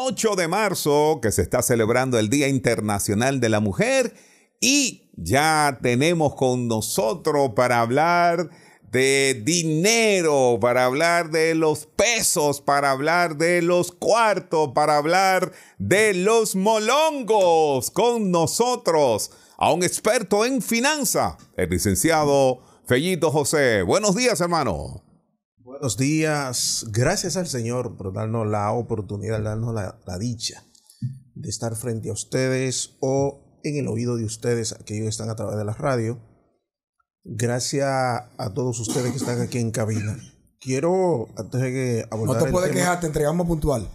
8 de marzo, que se está celebrando el Día Internacional de la Mujer, y ya tenemos con nosotros para hablar de dinero, para hablar de los pesos, para hablar de los cuartos, para hablar de los molongos con nosotros a un experto en finanza, el licenciado Fellito José. Buenos días, hermano buenos días. Gracias al Señor por darnos la oportunidad, darnos la, la, dicha de estar frente a ustedes o en el oído de ustedes, aquellos que están a través de la radio. Gracias a todos ustedes que están aquí en cabina. Quiero, antes de que abordar No te puedes quejar, te entregamos puntual.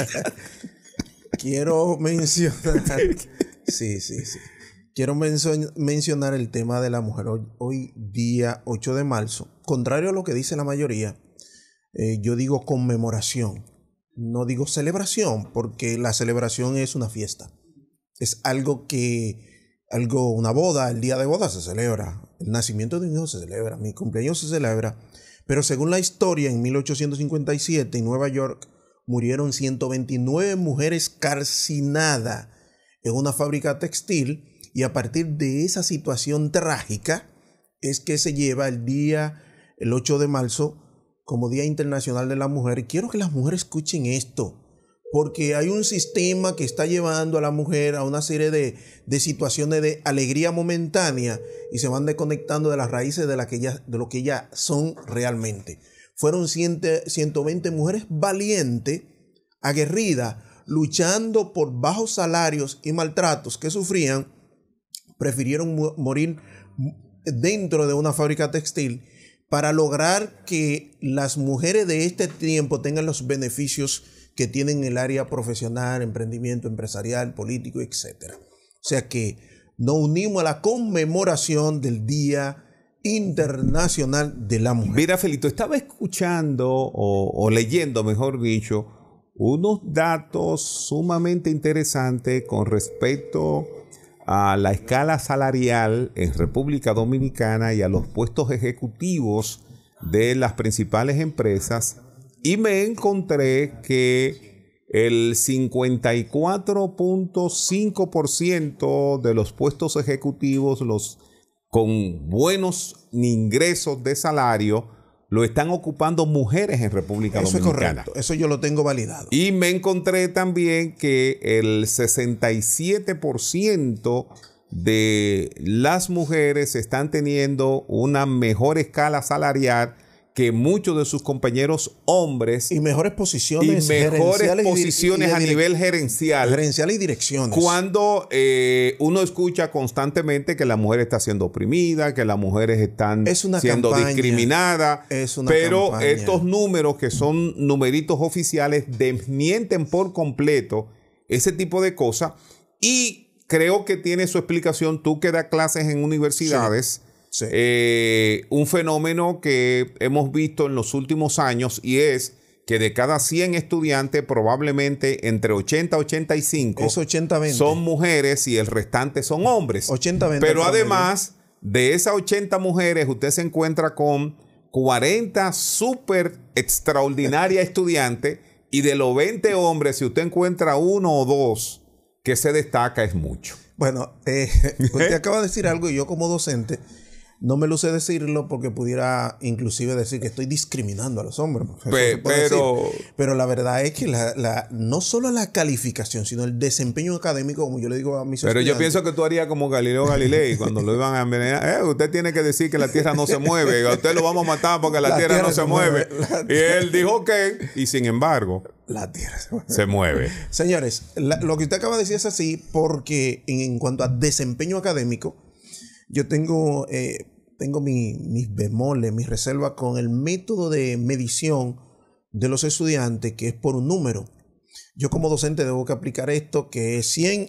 Quiero mencionar. Sí, sí, sí. Quiero mencionar el tema de la mujer hoy, día 8 de marzo. Contrario a lo que dice la mayoría, eh, yo digo conmemoración, no digo celebración, porque la celebración es una fiesta. Es algo que, algo, una boda, el día de boda se celebra, el nacimiento de un hijo se celebra, mi cumpleaños se celebra, pero según la historia, en 1857 en Nueva York murieron 129 mujeres carcinadas en una fábrica textil y a partir de esa situación trágica es que se lleva el día, el 8 de marzo, como Día Internacional de la Mujer. Y Quiero que las mujeres escuchen esto, porque hay un sistema que está llevando a la mujer a una serie de, situaciones de alegría momentánea y se van desconectando de las raíces de, que ya, de lo que ellas son realmente. Fueron 120 mujeres valientes, aguerridas, luchando por bajos salarios y maltratos que sufrían prefirieron morir dentro de una fábrica textil para lograr que las mujeres de este tiempo tengan los beneficios que tienen en el área profesional, emprendimiento empresarial, político, etc. O sea que nos unimos a la conmemoración del Día Internacional de la Mujer. Mira, Felito, estaba escuchando o, o leyendo, mejor dicho, unos datos sumamente interesantes con respecto a la escala salarial en República Dominicana y a los puestos ejecutivos de las principales empresas y me encontré que el 54.5% de los puestos ejecutivos, los con buenos ingresos de salario, lo están ocupando mujeres en República Dominicana. Eso es correcto, eso yo lo tengo validado. Y me encontré también que el 67% de las mujeres están teniendo una mejor escala salarial que muchos de sus compañeros hombres y mejores posiciones y mejores posiciones a nivel gerencial gerencial y direcciones cuando eh, uno escucha constantemente que la mujer está siendo oprimida que las mujeres están siendo discriminadas discriminada pero estos números que son numeritos oficiales desmienten por completo ese tipo de cosas y creo que tiene su explicación tú que das clases en universidades eh, un fenómeno que hemos visto en los últimos años y es que de cada 100 estudiantes, probablemente entre 80 y 85 son mujeres y el restante son hombres. Pero además, de esas 80 mujeres, usted se encuentra con 40 super extraordinarias estudiantes y de los 20 hombres, si usted encuentra uno o dos que se destaca, es mucho. Bueno, eh, usted acaba de decir algo y yo como docente no me lo sé decirlo porque pudiera inclusive decir que estoy discriminando a los hombres. pero... pero la verdad es que la, no solo la calificación, sino el desempeño académico, como yo le digo a mis Pero yo pienso que tú harías como Galileo Galilei cuando lo iban a envenenar. Eh, usted tiene que decir que la Tierra no se mueve. A usted lo vamos a matar porque la, tierra, no se, mueve. Y él dijo que... Y sin embargo... La Tierra se mueve. Señores, lo que usted acaba de decir es así porque en, cuanto a desempeño académico, yo tengo, eh, tengo mis bemoles, mis reservas con el método de medición de los estudiantes, que es por un número. Yo como docente debo que aplicar esto, que es 100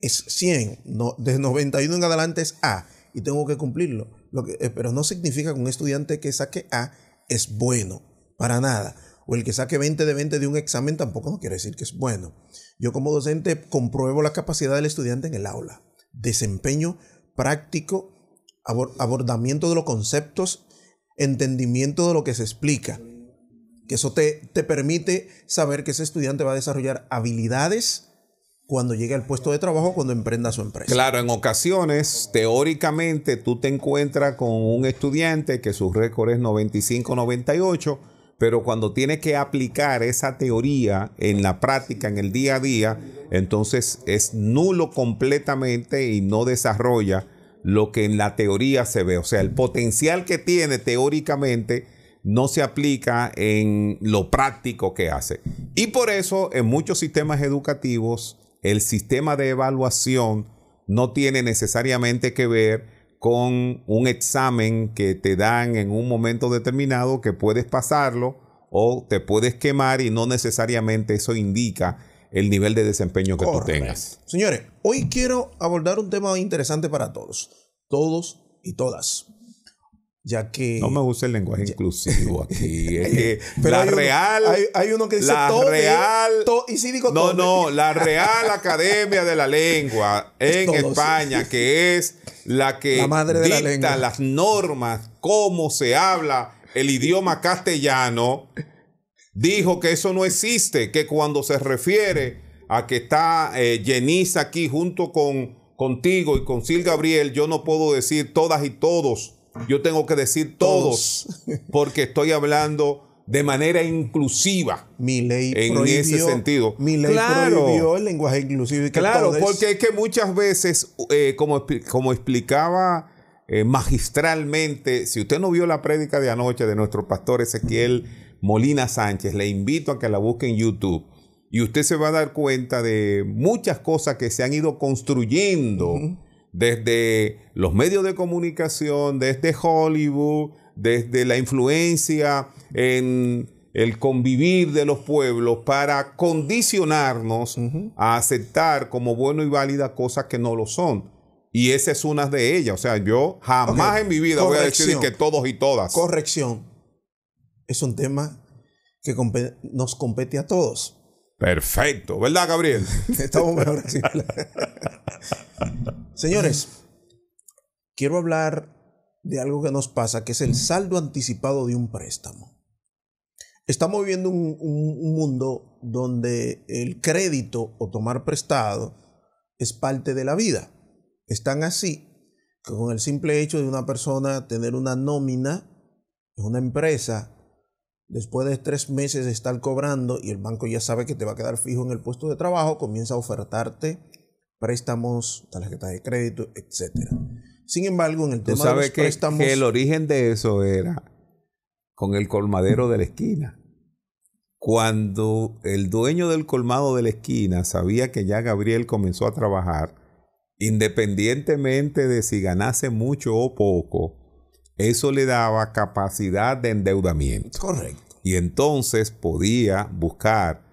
es 100, no, de 91 en adelante es A, y tengo que cumplirlo. Lo que, eh, pero no significa que un estudiante que saque A es bueno, para nada. O el que saque 20 de 20 de un examen tampoco no quiere decir que es bueno. Yo como docente compruebo la capacidad del estudiante en el aula, desempeño práctico, abordamiento de los conceptos, entendimiento de lo que se explica. Que eso te, te permite saber que ese estudiante va a desarrollar habilidades, cuando llegue al puesto de trabajo, cuando emprenda su empresa. Claro, en ocasiones, teóricamente, tú te encuentras con un estudiante que su récord es 95-98 pero cuando tiene que aplicar esa teoría en la práctica, en el día a día, entonces es nulo completamente y no desarrolla lo que en la teoría se ve. O sea, el potencial que tiene teóricamente no se aplica en lo práctico que hace. Y por eso en muchos sistemas educativos el sistema de evaluación no tiene necesariamente que ver con un examen que te dan en un momento determinado que puedes pasarlo o te puedes quemar y no necesariamente eso indica el nivel de desempeño que tú tengas. Señores, hoy quiero abordar un tema interesante para todos, todos y todas ya que... No me gusta el lenguaje inclusivo aquí. Eh, eh. pero la real... hay, uno que dice... todo real... y sí digo No, todo no, la Real Academia de la Lengua en España, que es la que dicta las normas, cómo se habla el idioma castellano, dijo que eso no existe, que cuando se refiere a que está eh, aquí junto con contigo y con Sil Gabriel, yo no puedo decir todas y todos yo tengo que decir todos, porque estoy hablando de manera inclusiva. Mi ley en ese sentido. Mi ley prohibió el lenguaje inclusivo. Y claro, porque es que muchas veces, eh, como, como, explicaba eh, magistralmente, si usted no vio la prédica de anoche de nuestro pastor Ezequiel Molina Sánchez, le invito a que la busque en YouTube. Y usted se va a dar cuenta de muchas cosas que se han ido construyendo desde los medios de comunicación, desde Hollywood, desde la influencia en el convivir de los pueblos para condicionarnos a aceptar como bueno y válida cosas que no lo son. Y esa es una de ellas. O sea, yo jamás en mi vida voy a decir que todos y todas. Corrección. Es un tema que nos compete a todos. Perfecto, ¿verdad, Gabriel? Estamos mejor Señores, quiero hablar de algo que nos pasa, que es el saldo anticipado de un préstamo. Estamos viviendo un, un, mundo donde el crédito o tomar prestado es parte de la vida. Están así que con el simple hecho de una persona tener una nómina en una empresa, después de tres meses de estar cobrando y el banco ya sabe que te va a quedar fijo en el puesto de trabajo, comienza a ofertarte préstamos, tarjetas de crédito, etc. Sin embargo, en el tema de los que, préstamos... que el origen de eso era con el colmadero de la esquina. Cuando el dueño del colmado de la esquina sabía que ya Gabriel comenzó a trabajar, independientemente de si ganase mucho o poco, eso le daba capacidad de endeudamiento. Correcto. Y entonces podía buscar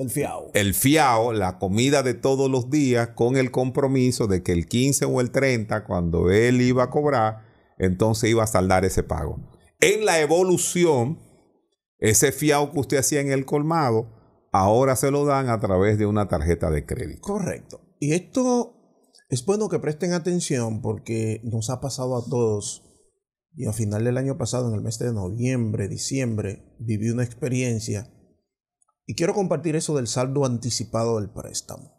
el fiao. El fiao, la comida de todos los días, con el compromiso de que el 15 o el 30, cuando él iba a cobrar, entonces iba a saldar ese pago. En la evolución, ese fiao que usted hacía en el colmado, ahora se lo dan a través de una tarjeta de crédito. Correcto. Y esto es bueno que presten atención porque nos ha pasado a todos. Y a final del año pasado, en el mes de noviembre, diciembre, viví una experiencia y quiero compartir eso del saldo anticipado del préstamo.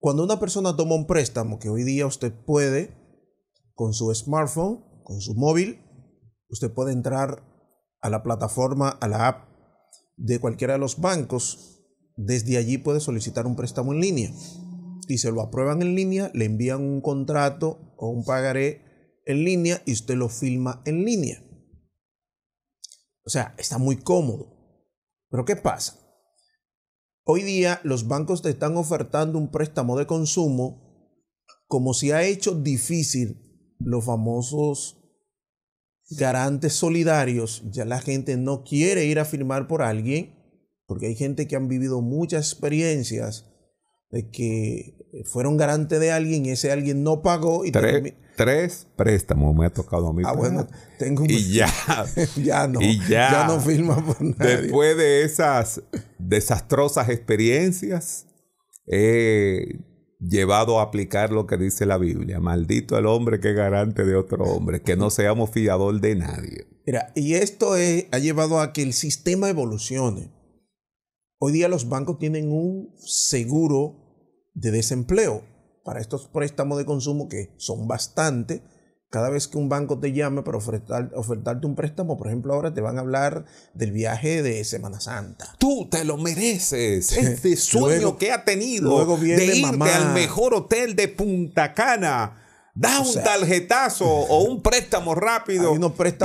Cuando una persona toma un préstamo, que hoy día usted puede, con su smartphone, con su móvil, usted puede entrar a la plataforma, a la app de cualquiera de los bancos. Desde allí puede solicitar un préstamo en línea. Y se lo aprueban en línea, le envían un contrato o un pagaré en línea y usted lo filma en línea. O sea, está muy cómodo. Pero ¿qué pasa? Hoy día los bancos te están ofertando un préstamo de consumo como si ha hecho difícil los famosos garantes solidarios. Ya la gente no quiere ir a firmar por alguien porque hay gente que han vivido muchas experiencias de que fueron garante de alguien y ese alguien no pagó. Y tres, préstamos me ha tocado a mí. Ah, bueno, tengo un... Y ya. ya no. ya. no firma por nadie. Después de esas desastrosas experiencias, he llevado a aplicar lo que dice la Biblia. Maldito el hombre que garante de otro hombre, que no seamos fiador de nadie. Mira, y esto ha llevado a que el sistema evolucione. Hoy día los bancos tienen un seguro de desempleo para estos préstamos de consumo que son bastante. Cada vez que un banco te llame para ofertarte un préstamo, por ejemplo, ahora te van a hablar del viaje de Semana Santa. Tú te lo mereces. Este sueño que ha tenido de irte al mejor hotel de Punta Cana da un tarjetazo o un préstamo rápido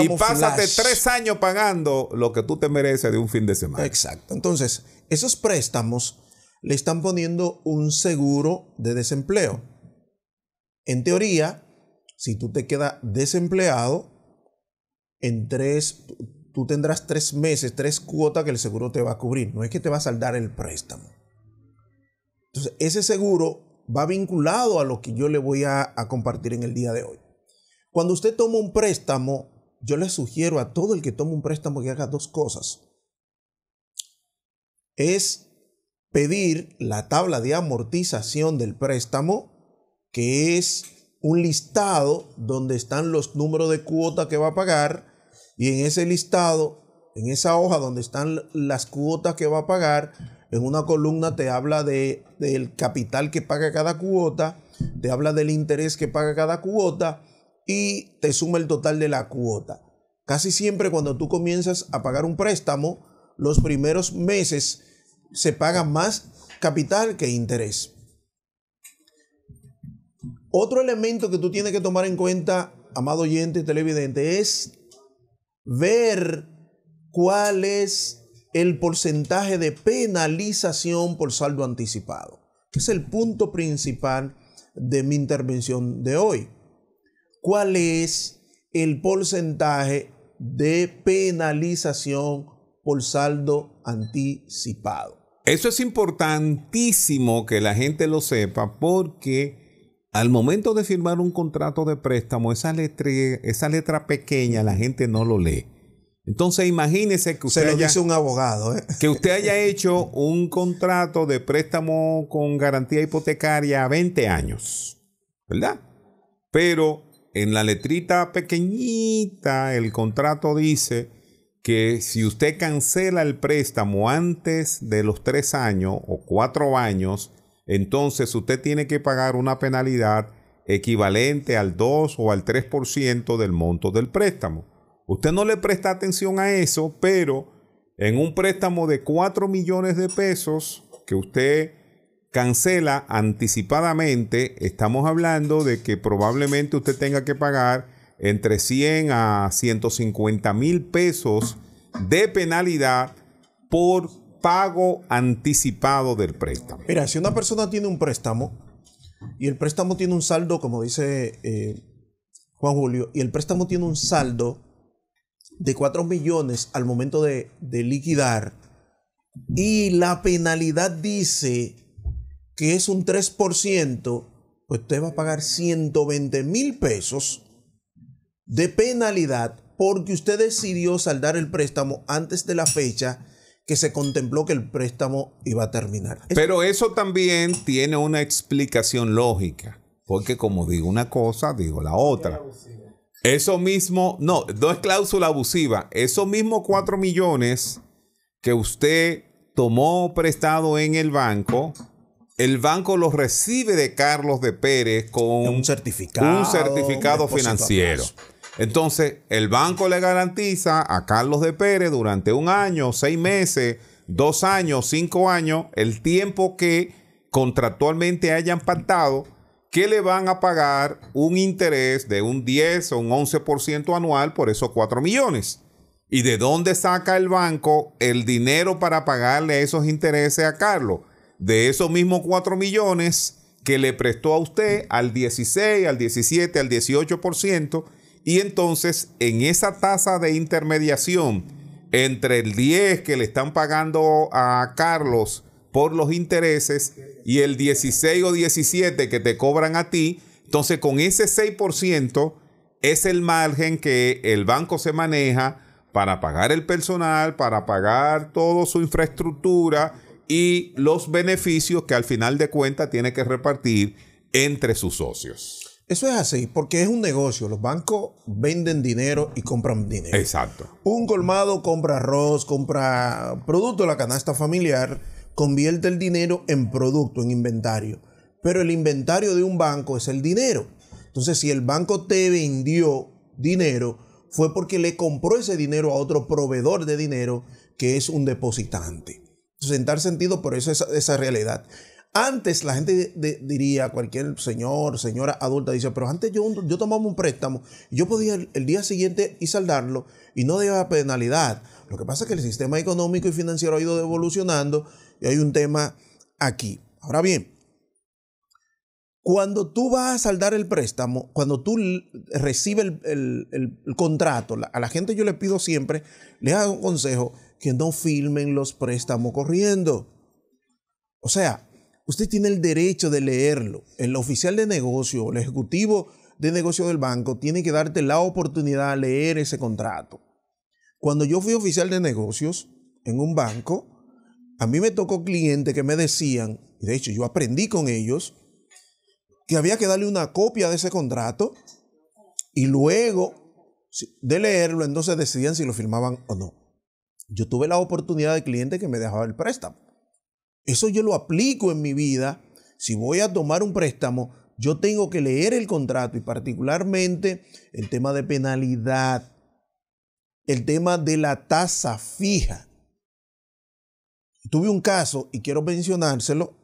y pásate tres años pagando lo que tú te mereces de un fin de semana. Exacto. Entonces, esos préstamos le están poniendo un seguro de desempleo. En teoría, si tú te quedas desempleado, en tres, tú tendrás tres meses, tres cuotas que el seguro te va a cubrir. No es que te va a saldar el préstamo. Entonces, ese seguro va vinculado a lo que yo le voy a, a compartir en el día de hoy. Cuando usted toma un préstamo, yo le sugiero a todo el que toma un préstamo que haga dos cosas. Es pedir la tabla de amortización del préstamo, que es un listado donde están los números de cuota que va a pagar y en ese listado, en esa hoja donde están las cuotas que va a pagar, en una columna te habla de, del capital que paga cada cuota, te habla del interés que paga cada cuota y te suma el total de la cuota. Casi siempre cuando tú comienzas a pagar un préstamo, los primeros meses se paga más capital que interés. Otro elemento que tú tienes que tomar en cuenta, amado oyente y televidente, es ver cuál es el porcentaje de penalización por saldo anticipado, que es el punto principal de mi intervención de hoy. ¿Cuál es el porcentaje de penalización por saldo anticipado? Eso es importantísimo que la gente lo sepa porque al momento de firmar un contrato de préstamo, esa letra, esa letra pequeña la gente no lo lee. Entonces imagínese que usted... haya, un abogado, ¿eh? Que usted haya hecho un contrato de préstamo con garantía hipotecaria a 20 años, ¿verdad? Pero en la letrita pequeñita el contrato dice que si usted cancela el préstamo antes de los tres años o cuatro años, entonces usted tiene que pagar una penalidad equivalente al 2 o al 3% del monto del préstamo. Usted no le presta atención a eso, pero en un préstamo de 4 millones de pesos que usted cancela anticipadamente, estamos hablando de que probablemente usted tenga que pagar entre 100 a 150 mil pesos de penalidad por pago anticipado del préstamo. Mira, si una persona tiene un préstamo y el préstamo tiene un saldo, como dice eh, Juan Julio, y el préstamo tiene un saldo de 4 millones al momento de, de liquidar, y la penalidad dice que es un 3%, pues usted va a pagar 120 mil pesos de penalidad porque usted decidió saldar el préstamo antes de la fecha que se contempló que el préstamo iba a terminar. Pero eso también tiene una explicación lógica, porque como digo una cosa, digo la otra. Eso mismo, no, no es cláusula abusiva, eso mismo cuatro millones que usted tomó prestado en el banco, el banco los recibe de Carlos de Pérez con un certificado, un certificado financiero. Entonces, el banco le garantiza a Carlos de Pérez durante un año, seis meses, dos años, cinco años, el tiempo que contractualmente hayan pactado, que le van a pagar un interés de un 10 o un 11% anual por esos cuatro millones. ¿Y de dónde saca el banco el dinero para pagarle esos intereses a Carlos? De esos mismos cuatro millones que le prestó a usted al 16, al 17, al 18% y entonces en esa tasa de intermediación entre el 10 que le están pagando a Carlos por los intereses y el 16 o 17 que te cobran a ti, entonces con ese 6% es el margen que el banco se maneja para pagar el personal, para pagar toda su infraestructura y los beneficios que al final de cuentas tiene que repartir entre sus socios. Eso es así, porque es un negocio. Los bancos venden dinero y compran dinero. Exacto. Un colmado compra arroz, compra producto de la canasta familiar, convierte el dinero en producto, en inventario. Pero el inventario de un banco es el dinero. Entonces, si el banco te vendió dinero, fue porque le compró ese dinero a otro proveedor de dinero que es un depositante. Entonces, en tal sentido, por eso es esa realidad. Antes la gente diría, cualquier señor, señora adulta dice, pero antes yo, tomaba un préstamo, yo podía el, día siguiente y saldarlo y no debía penalidad. Lo que pasa es que el sistema económico y financiero ha ido evolucionando y hay un tema aquí. Ahora bien, cuando tú vas a saldar el préstamo, cuando tú recibes el, el, contrato, a la gente yo le pido siempre, les hago un consejo, que no filmen los préstamos corriendo. O sea, Usted tiene el derecho de leerlo. El oficial de negocio, el ejecutivo de negocio del banco, tiene que darte la oportunidad de leer ese contrato. Cuando yo fui oficial de negocios en un banco, a mí me tocó clientes que me decían, y de hecho yo aprendí con ellos, que había que darle una copia de ese contrato y luego de leerlo, entonces decidían si lo firmaban o no. Yo tuve la oportunidad de cliente que me dejaba el préstamo. Eso yo lo aplico en mi vida. Si voy a tomar un préstamo, yo tengo que leer el contrato y particularmente el tema de penalidad, el tema de la tasa fija. Tuve un caso y quiero mencionárselo.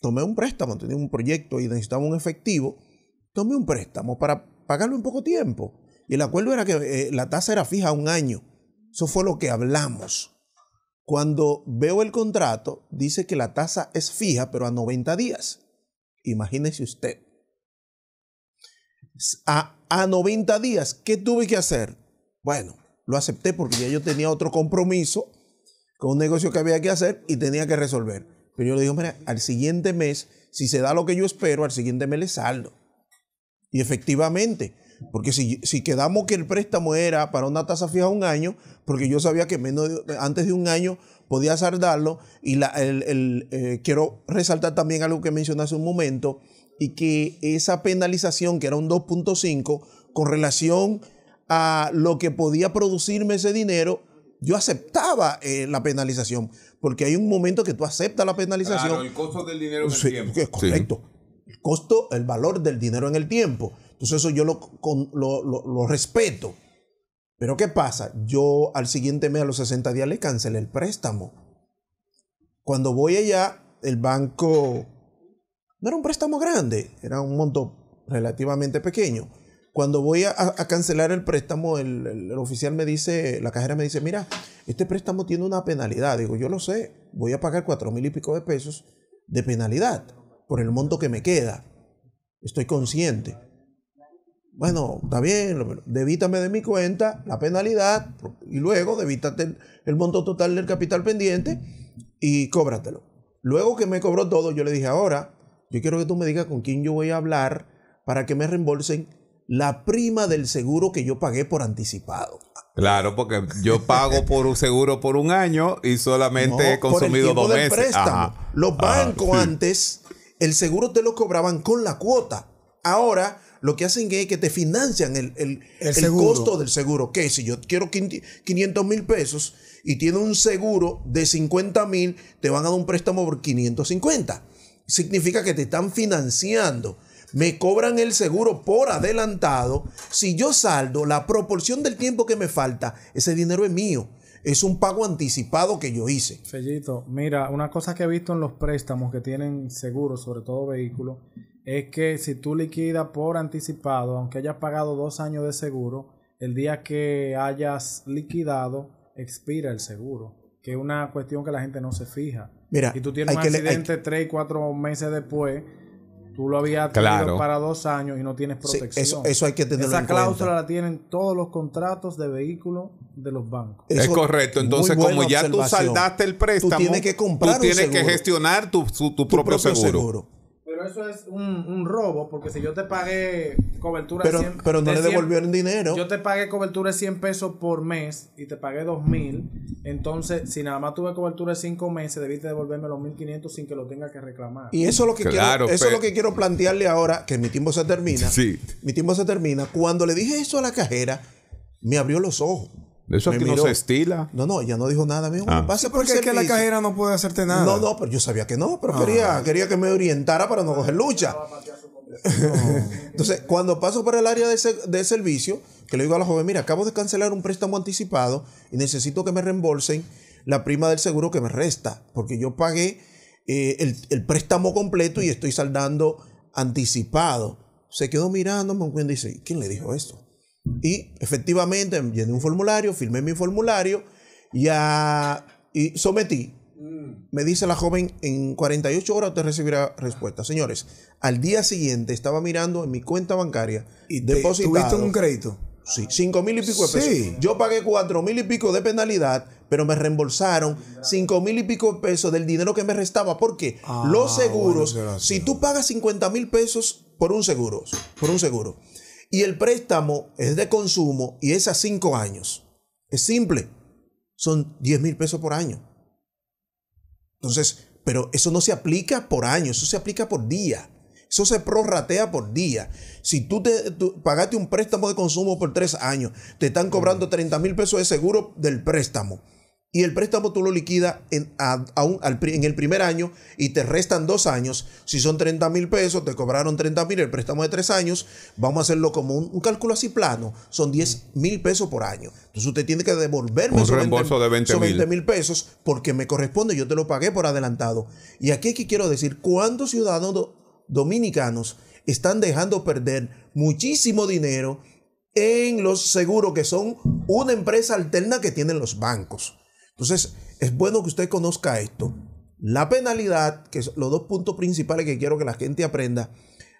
Tomé un préstamo, tenía un proyecto y necesitaba un efectivo. Tomé un préstamo para pagarlo en poco tiempo. Y el acuerdo era que eh, la tasa era fija un año. Eso fue lo que hablamos. Cuando veo el contrato, dice que la tasa es fija, pero a 90 días. Imagínese usted. A, a 90 días, ¿qué tuve que hacer? Bueno, lo acepté porque ya yo tenía otro compromiso con un negocio que había que hacer y tenía que resolver. Pero yo le digo, mira, al siguiente mes, si se da lo que yo espero, al siguiente mes le saldo. Y efectivamente, porque si, quedamos que el préstamo era para una tasa fija un año, porque yo sabía que menos antes de un año podía saldarlo, y el, eh, quiero resaltar también algo que mencioné hace un momento, y que esa penalización, que era un 2.5, con relación a lo que podía producirme ese dinero, yo aceptaba eh, la penalización, porque hay un momento que tú aceptas la penalización. Claro, el costo del dinero en el tiempo. Es correcto. El costo, el valor del dinero en el tiempo. Entonces eso yo lo, respeto. Pero ¿qué pasa? Yo al siguiente mes, a los 60 días, le cancelé el préstamo. Cuando voy allá, el banco no era un préstamo grande, era un monto relativamente pequeño. Cuando voy a, cancelar el préstamo, el, el, oficial me dice, la cajera me dice, mira, este préstamo tiene una penalidad. Digo, yo lo sé, voy a pagar cuatro mil y pico de pesos de penalidad por el monto que me queda. Estoy consciente bueno, está bien, debítame de mi cuenta la penalidad y luego debítate el, monto total del capital pendiente y cóbratelo. Luego que me cobró todo, yo le dije, ahora, yo quiero que tú me digas con quién yo voy a hablar para que me reembolsen la prima del seguro que yo pagué por anticipado. Claro, porque yo pago por un seguro por un año y solamente he consumido dos meses. Los bancos antes, el seguro te lo cobraban con la cuota. Ahora lo que hacen es que te financian el, costo del seguro. Que Si yo quiero 500 mil pesos y tiene un seguro de 50 mil, te van a dar un préstamo por 550. Significa que te están financiando. Me cobran el seguro por adelantado. Si yo saldo la proporción del tiempo que me falta, ese dinero es mío es un pago anticipado que yo hice. Fellito, mira, una cosa que he visto en los préstamos que tienen seguros, sobre todo vehículos, es que si tú liquidas por anticipado, aunque hayas pagado dos años de seguro, el día que hayas liquidado, expira el seguro. Que es una cuestión que la gente no se fija. Mira, y tú tienes un accidente tres, cuatro meses después, Tú lo habías claro. para dos años y no tienes protección. eso, hay que tenerlo Esa cláusula la tienen todos los contratos de vehículos de los bancos. es correcto. Entonces, como ya tú saldaste el préstamo, tú tienes que comprar. tienes que gestionar tu, propio, seguro eso es un, un robo, porque si yo te pagué cobertura pero, 100, Pero no le devolvieron dinero. Yo te pagué cobertura de 100 pesos por mes y te pagué 2.000, entonces si nada más tuve cobertura de 5 meses, debiste devolverme los 1.500 sin que lo tenga que reclamar. Y eso es lo que, quiero, eso es lo que quiero plantearle ahora, que mi tiempo se termina. Sí. Mi tiempo se termina. Cuando le dije eso a la cajera, me abrió los ojos. Eso aquí no se estila. No, no, ella no dijo nada. Ah. porque es que la cajera no puede hacerte nada. No, no, pero yo sabía que no, pero ah. quería, que me orientara para no coger lucha. Entonces, cuando paso por el área de, servicio, que le digo a la joven, mira, acabo de cancelar un préstamo anticipado y necesito que me reembolsen la prima del seguro que me resta, porque yo pagué eh, el, préstamo completo y estoy saldando anticipado. Se quedó mirándome, dice, ¿quién le dijo esto? Y efectivamente llené un formulario, firmé mi formulario y, y sometí. Mm. Me dice la joven, en 48 horas usted recibirá respuesta. Señores, al día siguiente estaba mirando en mi cuenta bancaria y depositado. ¿Tuviste un crédito? Sí, 5 mil y pico de pesos. Yo pagué 4 mil y pico de penalidad, pero me reembolsaron 5 mil y pico de pesos del dinero que me restaba. porque ah, Los seguros, si tú pagas 50 mil pesos por un seguro, por un seguro, y el préstamo es de consumo y es a cinco años. Es simple. Son 10 mil pesos por año. Entonces, pero eso no se aplica por año, eso se aplica por día. Eso se prorratea por día. Si tú, te, pagaste un préstamo de consumo por tres años, te están cobrando 30 mil pesos de seguro del préstamo y el préstamo tú lo liquidas en, en, el primer año y te restan dos años. Si son 30 mil pesos, te cobraron 30 mil el préstamo de tres años. Vamos a hacerlo como un, cálculo así plano. Son 10 mil pesos por año. Entonces usted tiene que devolverme un reembolso 20, de 20 mil pesos porque me corresponde. Yo te lo pagué por adelantado. Y aquí es que quiero decir, ¿cuántos ciudadanos dominicanos están dejando perder muchísimo dinero en los seguros que son una empresa alterna que tienen los bancos? Entonces, es bueno que usted conozca esto. La penalidad, que son los dos puntos principales que quiero que la gente aprenda,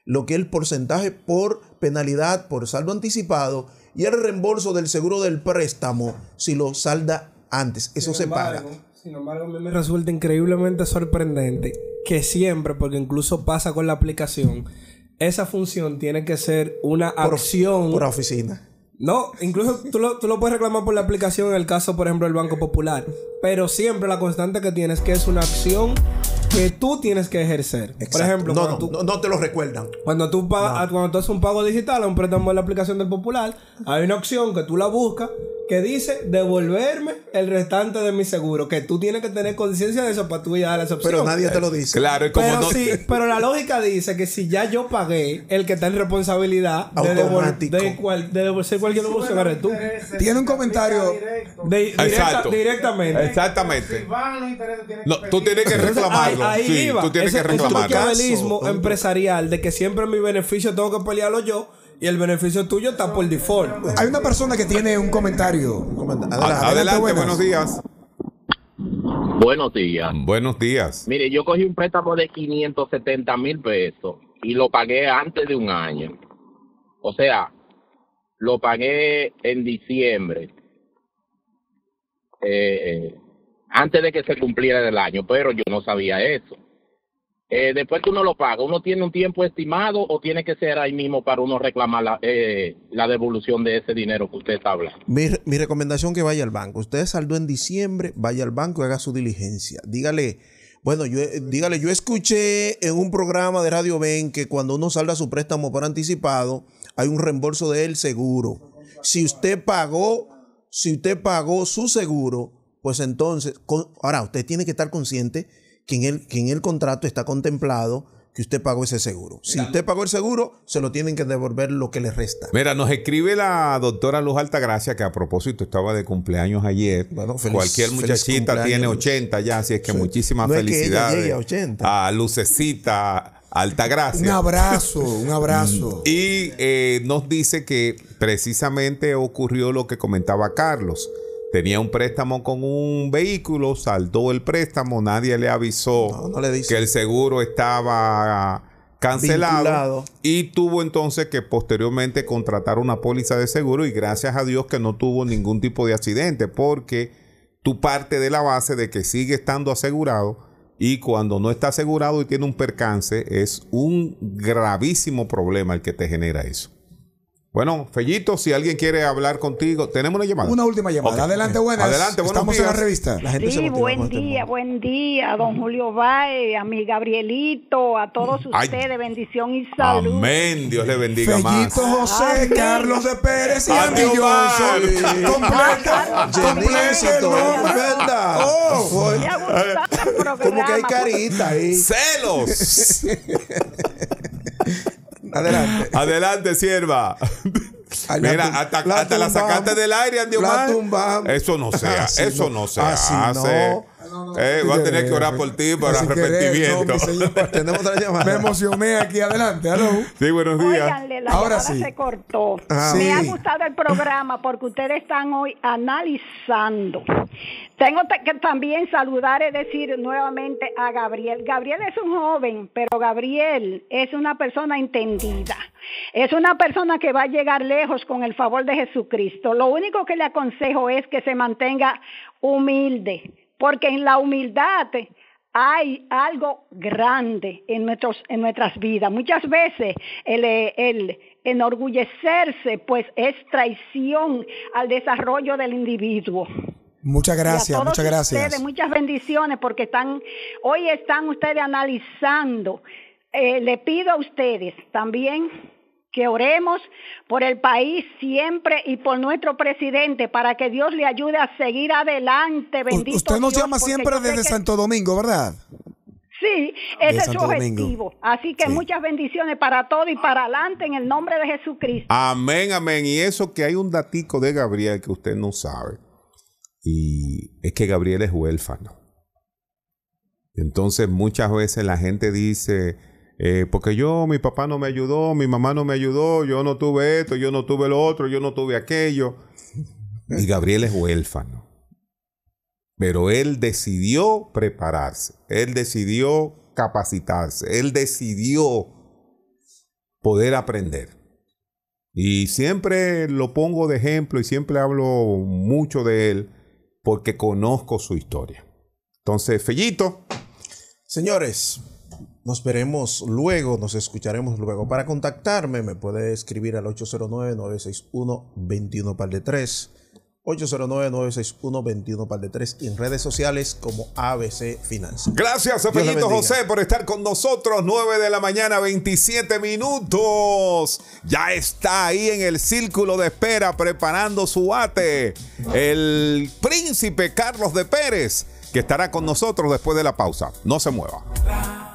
lo que es el porcentaje por penalidad por saldo anticipado y el reembolso del seguro del préstamo si lo salda antes. Eso se paga. Sin embargo, a mí me resulta increíblemente sorprendente que siempre, porque incluso pasa con la aplicación, esa función tiene que ser una por, acción por oficina no, incluso tú lo, puedes reclamar por la aplicación en el caso, por ejemplo, del Banco Popular. Pero siempre la constante que tienes que es una acción que tú tienes que ejercer. Por ejemplo, no, te lo recuerdan. Cuando tú, pagas, cuando tú haces un pago digital a un préstamo en la aplicación del Popular, hay una opción que tú la buscas que dice devolverme el restante de mi seguro. Que tú tienes que tener conciencia de eso para tú ir a la Pero nadie te lo dice. Claro, pero, la lógica dice que si ya yo pagué, el que está en responsabilidad de, de, cual, de cualquier opción tú. Tiene un comentario. Directamente. Exactamente. tú tienes que reclamarlo. Tú tienes que reclamarlo. empresarial de que siempre mi beneficio tengo que pelearlo yo y el beneficio tuyo está por default. Hay una persona que tiene un comentario. Adelante, buenos días. Buenos días. Buenos días. Mire, yo cogí un préstamo de 570 mil pesos y lo pagué antes de un año. O sea, lo pagué en diciembre, eh, eh, antes de que se cumpliera el año, pero yo no sabía eso. Eh, después que uno lo paga, ¿uno tiene un tiempo estimado o tiene que ser ahí mismo para uno reclamar la, eh, devolución de ese dinero que usted está hablando? Mi, recomendación recomendación que vaya al banco. Usted saldó en diciembre, vaya al banco y haga su diligencia. Dígale, bueno, yo, eh, dígale, yo escuché en un programa de Radio Ben que cuando uno salda su préstamo por anticipado, hay un reembolso del seguro. Si usted pagó, si usted pagó su seguro, pues entonces, ahora usted tiene que estar consciente que en, el, el contrato está contemplado que usted pagó ese seguro. Si usted pagó el seguro, se lo tienen que devolver lo que le resta. Mira, nos escribe la doctora Luz Altagracia, que a propósito estaba de cumpleaños ayer. Bueno, feliz, Cualquier muchachita tiene 80 ya, así es que muchísimas no felicidades. Es que a 80. A Lucecita. Altagracia. Un abrazo, un abrazo. Mm. Y eh, nos dice que precisamente ocurrió lo que comentaba Carlos tenía un préstamo con un vehículo, saldó el préstamo, nadie le avisó que el seguro estaba cancelado y tuvo entonces que posteriormente contratar una póliza de seguro y gracias a Dios que no tuvo ningún tipo de accidente porque tú parte de la base de que sigue estando asegurado y cuando no está asegurado y tiene un percance es un gravísimo problema el que te genera eso. Bueno, Fellito, si alguien quiere hablar contigo, tenemos una llamada. Una última llamada. Adelante, buenas. Adelante, Estamos en la revista. La gente sí, buen este día, buen día, don Julio Bae, a mi Gabrielito, a todos mm. ustedes, bendición y salud. Amén, Dios le bendiga más. Fellito José, Carlos de Pérez y Completo, Johnson. Completa, completa no, ¿verdad? Oh, Como que hay carita ahí. ¡Celos! Adelante. Adelante, sierva. Mira, hasta, hasta la, sacaste del aire, Andiomar. Eso no sea, eso no, sea. así No. Ah, eh, voy a tener que orar por ti para arrepentimiento. Pues, tenemos Me emocioné aquí adelante. Aló. Sí, buenos días. Ahora se cortó. Ah, Me ha gustado el programa porque ustedes están hoy analizando. Tengo que también saludar y decir nuevamente a Gabriel. Gabriel es un joven, pero Gabriel es una persona entendida. Es una persona que va a llegar lejos con el favor de Jesucristo. Lo único que le aconsejo es que se mantenga humilde, porque en la humildad hay algo grande en, nuestros, en nuestras vidas. Muchas veces el, enorgullecerse pues es traición al desarrollo del individuo. Muchas gracias, muchas gracias. Ustedes, muchas bendiciones porque están hoy están ustedes analizando. Eh, le pido a ustedes también que oremos por el país siempre y por nuestro presidente para que Dios le ayude a seguir adelante. Bendito Usted nos llama siempre desde Santo Domingo, ¿verdad? Sí, ese es su objetivo. Así que muchas bendiciones para todo y para adelante en el nombre de Jesucristo. Amén, amén. Y eso que hay un datico de Gabriel que usted no sabe. Y es que Gabriel es huérfano. Entonces muchas veces la gente dice, eh, porque yo, mi papá no me ayudó, mi mamá no me ayudó, yo no tuve esto, yo no tuve lo otro, yo no tuve aquello. Y Gabriel es huérfano. Pero él decidió prepararse, él decidió capacitarse, él decidió poder aprender. Y siempre lo pongo de ejemplo y siempre hablo mucho de él porque conozco su historia. Entonces, Fellito. Señores, nos veremos luego, nos escucharemos luego. Para contactarme me puede escribir al 809-961-21 3. 809-961-21 3 en redes sociales como ABC Finanzas. Gracias a José por estar con nosotros. 9 de la mañana, 27 minutos. Ya está ahí en el círculo de espera preparando su bate el príncipe Carlos de Pérez, que estará con nosotros después de la pausa. No se mueva.